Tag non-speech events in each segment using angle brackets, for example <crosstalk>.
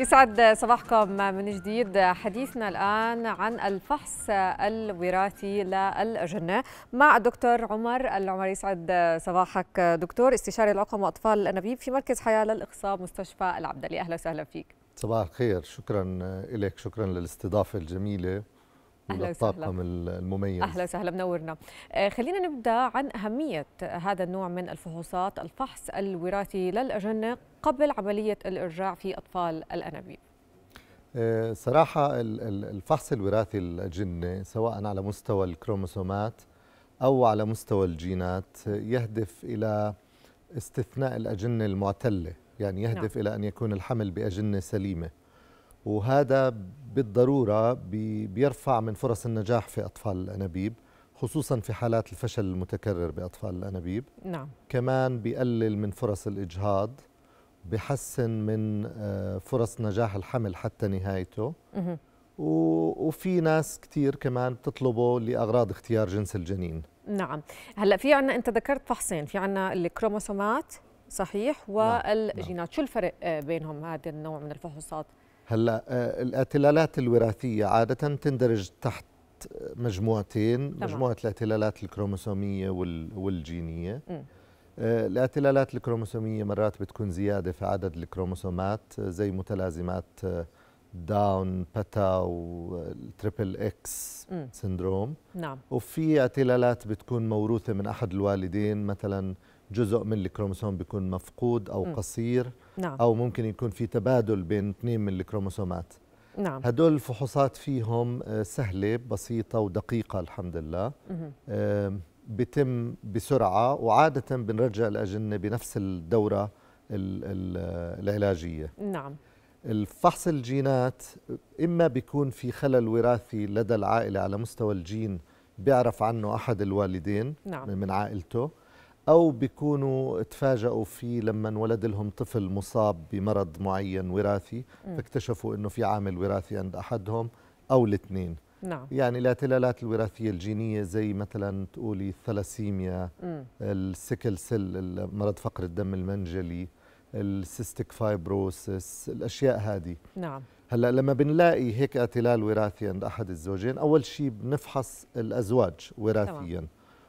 يسعد صباحكم من جديد حديثنا الآن عن الفحص الوراثي للجنة مع الدكتور عمر العمر يسعد صباحك دكتور استشاري العقم وأطفال الأنابيب في مركز حياة للإخصاب مستشفى العبدلي أهلا وسهلا فيك صباح الخير شكرا لك شكرا للاستضافة الجميلة اهلا المميز اهلا وسهلا منورنا آه، خلينا نبدا عن اهميه هذا النوع من الفحوصات الفحص الوراثي للاجنه قبل عملية الإرجاع في أطفال الأنابيب؟ آه، صراحة الفحص الوراثي الجني سواء على مستوى الكروموسومات أو على مستوى الجينات يهدف إلى استثناء الأجنة المعتلة يعني يهدف نعم. إلى أن يكون الحمل بأجنة سليمة وهذا بالضرورة بيرفع من فرص النجاح في أطفال الأنابيب خصوصا في حالات الفشل المتكرر بأطفال الأنابيب نعم. كمان بيقلل من فرص الإجهاض بحسن من آه، فرص نجاح الحمل حتى نهايته وفي ناس كثير كمان بتطلبه لاغراض اختيار جنس الجنين نعم هلا في عنا انت ذكرت فحصين في عنا الكروموسومات صحيح نعم، والجينات نعم. شو الفرق آه، بينهم هذا النوع من الفحوصات هلا آه، الاعتلالات الوراثيه عاده تندرج تحت مجموعتين تمام. مجموعه الاعتلالات الكروموسوميه والجينيه م. الاعتلالات الكروموسومية مرات بتكون زيادة في عدد الكروموسومات آه، زي متلازمات آه، داون بتا والتريبل اكس سندروم نعم وفي اعتلالات بتكون موروثة من أحد الوالدين مثلا جزء من الكروموسوم بيكون مفقود أو م. قصير نعم. أو ممكن يكون في تبادل بين اثنين من الكروموسومات نعم هدول الفحوصات فيهم آه، سهلة بسيطة ودقيقة الحمد لله بتم بسرعة وعادة بنرجع الأجنة بنفس الدورة العلاجية نعم الفحص الجينات إما بيكون في خلل وراثي لدى العائلة على مستوى الجين بيعرف عنه أحد الوالدين نعم. من عائلته أو بيكونوا تفاجأوا فيه لما انولد لهم طفل مصاب بمرض معين وراثي فاكتشفوا أنه في عامل وراثي عند أحدهم أو الاثنين نعم يعني الاعتلالات الوراثيه الجينيه زي مثلا تقولي الثلاسيميا السكل سيل مرض فقر الدم المنجلي السيستيك فايبروسس الاشياء هذه نعم هلا لما بنلاقي هيك اعتلال وراثي عند احد الزوجين اول شيء بنفحص الازواج وراثيا طبعا.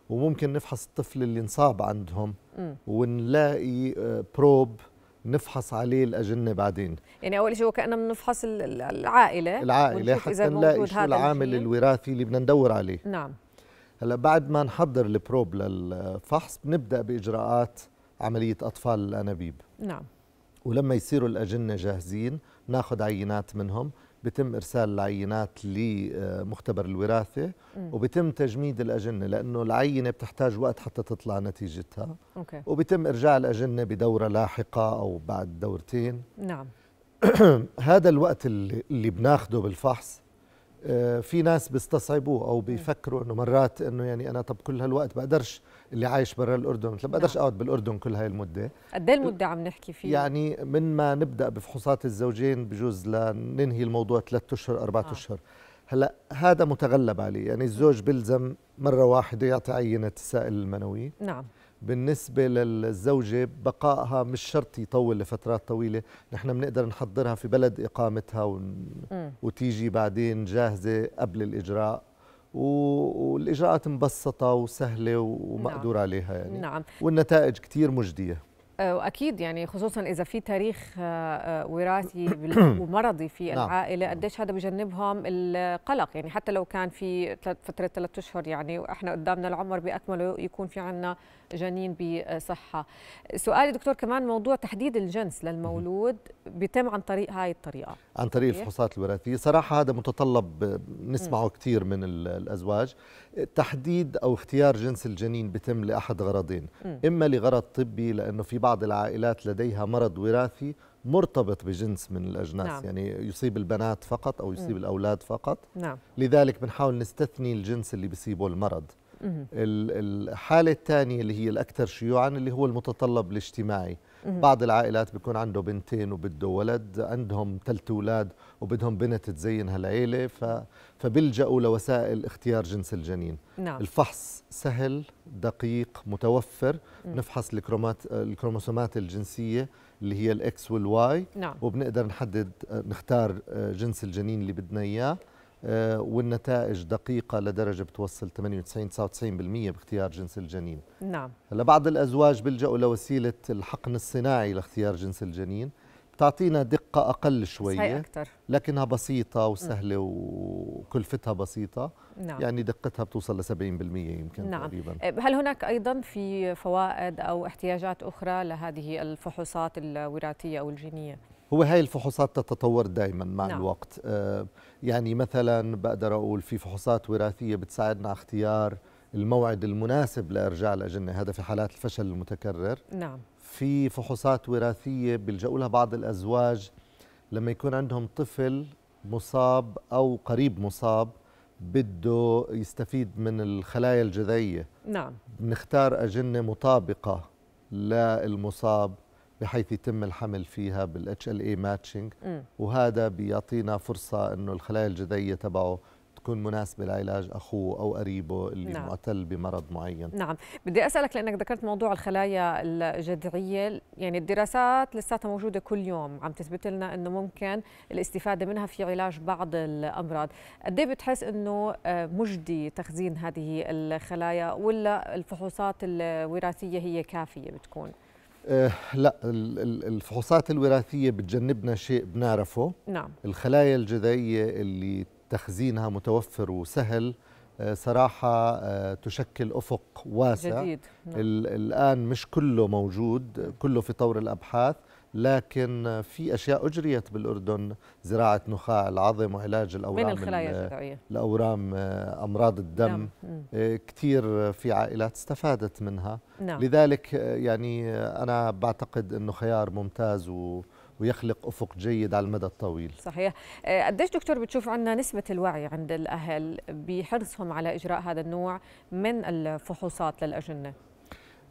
وممكن نفحص الطفل اللي انصاب عندهم م. ونلاقي بروب آه، نفحص عليه الاجنه بعدين يعني اول شيء وكأننا بنفحص العائله العائله حتى نلاقي شو العامل الوراثي اللي بدنا ندور عليه نعم هلا بعد ما نحضر البروب للفحص بنبدا باجراءات عمليه اطفال الانابيب نعم ولما يصيروا الاجنه جاهزين ناخذ عينات منهم بتم ارسال العينات لمختبر الوراثه وبتم تجميد الاجنه لانه العينه بتحتاج وقت حتى تطلع نتيجتها أوكي. وبتم ارجاع الاجنه بدوره لاحقه او بعد دورتين نعم <clears throat> هذا الوقت اللي, بناخده بالفحص آه، في ناس بيستصعبوه او بيفكروا انه مرات انه يعني انا طب كل هالوقت بقدرش اللي عايش برا الاردن مثلا بقدرش نعم. اقعد بالأردن كل هاي المدة قد ايه المدة عم نحكي فيه؟ يعني من ما نبدأ بفحوصات الزوجين بجوز لننهي الموضوع ثلاثة أشهر أربعة آه. أشهر هلا هذا متغلب عليه يعني الزوج بيلزم مرة واحدة يعطي عينة السائل المنوي نعم بالنسبة للزوجة بقائها مش شرط يطول لفترات طويلة نحن بنقدر نحضرها في بلد إقامتها ون... وتيجي بعدين جاهزة قبل الإجراء والإجراءات مبسطة وسهلة ومقدور نعم. عليها يعني نعم. والنتائج كتير مجدية آه، واكيد يعني خصوصا اذا في تاريخ آه، آه، وراثي <clears throat> ومرضي في نعم. العائله قديش هذا بجنبهم القلق يعني حتى لو كان في فتره ثلاث اشهر يعني واحنا قدامنا العمر باكمله يكون في عندنا جنين بصحه سؤالي دكتور كمان موضوع تحديد الجنس للمولود بيتم عن طريق هاي الطريقه عن طريق الفحوصات الوراثيه صراحه هذا متطلب نسمعه كثير من الازواج تحديد او اختيار جنس الجنين بيتم لاحد غرضين اما لغرض طبي لانه في بعض العائلات لديها مرض وراثي مرتبط بجنس من الأجناس نعم. يعني يصيب البنات فقط أو يصيب م. الأولاد فقط نعم. لذلك بنحاول نستثني الجنس اللي بيصيبه المرض الحالة الثانية اللي هي الأكثر شيوعا اللي هو المتطلب الاجتماعي بعض العائلات بيكون عنده بنتين وبده ولد عندهم ثلاث أولاد وبدهم بنت تزين هالعيلة ف... فبيلجأوا لوسائل اختيار جنس الجنين نعم. الفحص سهل دقيق متوفر مم. نفحص الكرومات... الكروموسومات الجنسية اللي هي الإكس والواي نعم. وبنقدر نحدد نختار آه، جنس الجنين اللي بدنا إياه آه، والنتائج دقيقة لدرجة بتوصل 98-99% باختيار جنس الجنين نعم هلا بعض الأزواج بيلجأوا لوسيلة الحقن الصناعي لاختيار جنس الجنين بتعطينا دقة أقل شوية أكثر لكنها بسيطة وسهلة م. وكلفتها بسيطة نعم. يعني دقتها بتوصل ل 70% يمكن نعم. تقريبا آه، هل هناك أيضا في فوائد أو احتياجات أخرى لهذه الفحوصات الوراثية أو الجينية؟ هو هاي الفحوصات تتطور دائما مع نعم. الوقت آه، يعني مثلا بقدر اقول في فحوصات وراثيه بتساعدنا على اختيار الموعد المناسب لارجاع الاجنه هذا في حالات الفشل المتكرر نعم في فحوصات وراثيه بيلجأوا لها بعض الازواج لما يكون عندهم طفل مصاب او قريب مصاب بده يستفيد من الخلايا الجذعيه نعم بنختار اجنه مطابقه للمصاب بحيث يتم الحمل فيها بالاتش ال اي ماتشنج وهذا بيعطينا فرصه انه الخلايا الجذعيه تبعه تكون مناسبة لعلاج أخوه أو قريبه اللي نعم. معتل بمرض معين نعم بدي أسألك لأنك ذكرت موضوع الخلايا الجذعية يعني الدراسات لساتها موجودة كل يوم عم تثبت لنا أنه ممكن الاستفادة منها في علاج بعض الأمراض قد ايه بتحس أنه آه، مجدي تخزين هذه الخلايا ولا الفحوصات الوراثية هي كافية بتكون؟ آه، لا الفحوصات الوراثيه بتجنبنا شيء بنعرفه نعم الخلايا الجذعيه اللي تخزينها متوفر وسهل آه، صراحه آه، تشكل افق واسع جديد نعم. الان مش كله موجود كله في طور الابحاث لكن في اشياء اجريت بالاردن زراعه نخاع العظم وعلاج الاورام من الخلايا الجذعيه الاورام آه، امراض الدم نعم. آه، كثير في عائلات استفادت منها نعم. لذلك آه، يعني انا بعتقد انه خيار ممتاز و ويخلق افق جيد على المدى الطويل صحيح قديش دكتور بتشوف عندنا نسبه الوعي عند الاهل بحرصهم على اجراء هذا النوع من الفحوصات للاجنه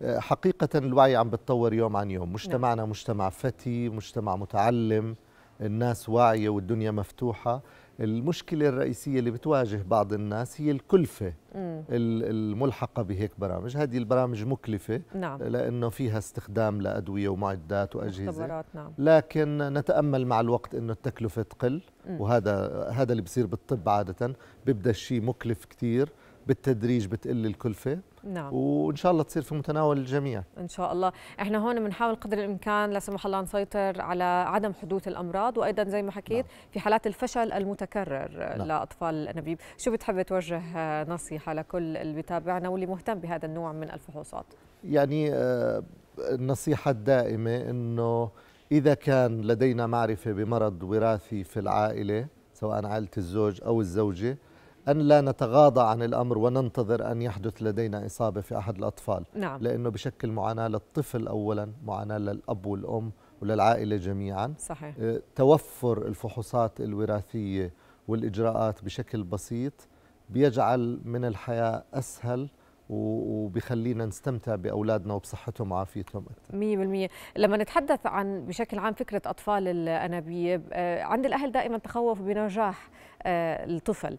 حقيقة الوعي عم بتطور يوم عن يوم نعم. مجتمعنا مجتمع فتي مجتمع متعلم الناس واعية والدنيا مفتوحة المشكلة الرئيسية اللي بتواجه بعض الناس هي الكلفة مم. الملحقة بهيك برامج هذه البرامج مكلفة نعم. لأنه فيها استخدام لأدوية ومعدات وأجهزة نعم. لكن نتأمل مع الوقت أنه التكلفة تقل مم. وهذا هذا اللي بصير بالطب عادة بيبدأ الشيء مكلف كثير بالتدريج بتقل الكلفه نعم وان شاء الله تصير في متناول الجميع ان شاء الله احنا هون بنحاول قدر الامكان لا سمح الله نسيطر على عدم حدوث الامراض وايضا زي ما حكيت نعم. في حالات الفشل المتكرر نعم. لاطفال النبيب شو بتحب توجه نصيحه لكل اللي بيتابعنا واللي مهتم بهذا النوع من الفحوصات يعني آه، النصيحه الدائمه انه اذا كان لدينا معرفه بمرض وراثي في العائله سواء عائله الزوج او الزوجه أن لا نتغاضى عن الأمر وننتظر أن يحدث لدينا إصابة في أحد الأطفال نعم. لأنه بشكل معاناة للطفل أولا معاناة للأب والأم وللعائلة جميعا صحيح. آه، توفر الفحوصات الوراثية والإجراءات بشكل بسيط بيجعل من الحياة أسهل وبيخلينا نستمتع باولادنا وبصحتهم وعافيتهم اكثر 100% لما نتحدث عن بشكل عام فكره اطفال الانابيب آه، عند الاهل دائما تخوف بنجاح آه، الطفل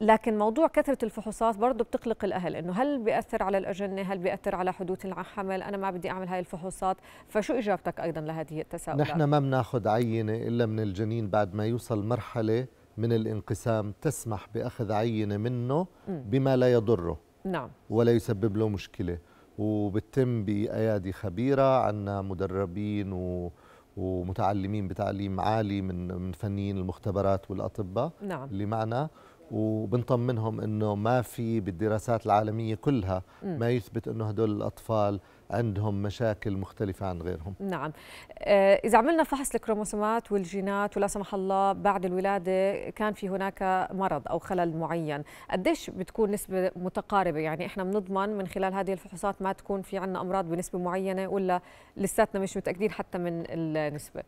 لكن موضوع كثرة الفحوصات برضه بتقلق الأهل إنه هل بيأثر على الأجنة هل بيأثر على حدوث الحمل أنا ما بدي أعمل هاي الفحوصات فشو إجابتك أيضا لهذه التساؤلات نحن ما بناخذ عينة إلا من الجنين بعد ما يوصل مرحلة من الانقسام تسمح بأخذ عينة منه بما لا يضره نعم ولا يسبب له مشكلة وبتم بأيادي خبيرة عنا مدربين و... ومتعلمين بتعليم عالي من من فنيين المختبرات والأطباء نعم. اللي معنا وبنطمنهم انه ما في بالدراسات العالميه كلها ما يثبت انه هدول الاطفال عندهم مشاكل مختلفة عن غيرهم نعم آه، إذا عملنا فحص الكروموسومات والجينات ولا سمح الله بعد الولادة كان في هناك مرض أو خلل معين قديش بتكون نسبة متقاربة يعني إحنا بنضمن من خلال هذه الفحوصات ما تكون في عندنا أمراض بنسبة معينة ولا لساتنا مش متأكدين حتى من النسبة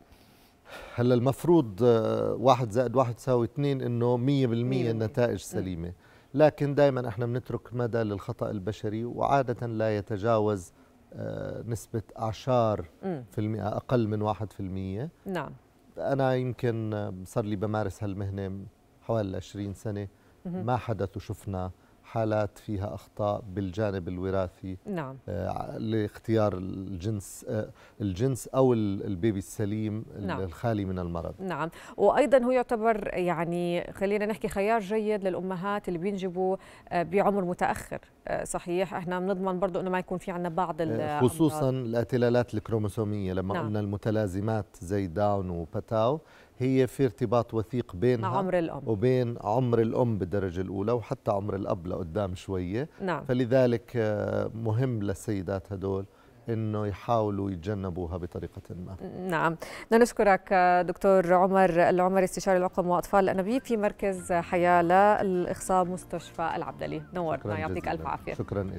هلا المفروض آه، واحد زائد واحد تساوي اثنين انه مية بالمية النتائج إيه. سليمة لكن دائما احنا بنترك مدى للخطأ البشري وعادة لا يتجاوز آه، نسبة أعشار إيه. في المئة أقل من واحد في المية نعم أنا يمكن آه، صار لي بمارس هالمهنة حوالي 20 سنة ما حدث وشفنا حالات فيها اخطاء بالجانب الوراثي نعم آه، لاختيار الجنس آه، الجنس او البيبي السليم نعم. الخالي من المرض نعم وايضا هو يعتبر يعني خلينا نحكي خيار جيد للامهات اللي بينجبوا آه، بعمر متاخر صحيح احنا بنضمن برضه انه ما يكون في عندنا بعض خصوصا الاعتلالات الكروموسوميه لما نعم. قلنا المتلازمات زي داون وباتاو هي في ارتباط وثيق بينها عمر الأم وبين عمر الأم بالدرجة الأولى وحتى عمر الأب لقدام شوية نعم. فلذلك آه، مهم للسيدات هدول انه يحاولوا يتجنبوها بطريقه ما. نعم، بدنا نشكرك آه، دكتور عمر العمر استشاري العقم واطفال الانابيب في مركز حياه للاخصاب مستشفى العبدلي، نورتنا يعطيك الف عافيه. شكرا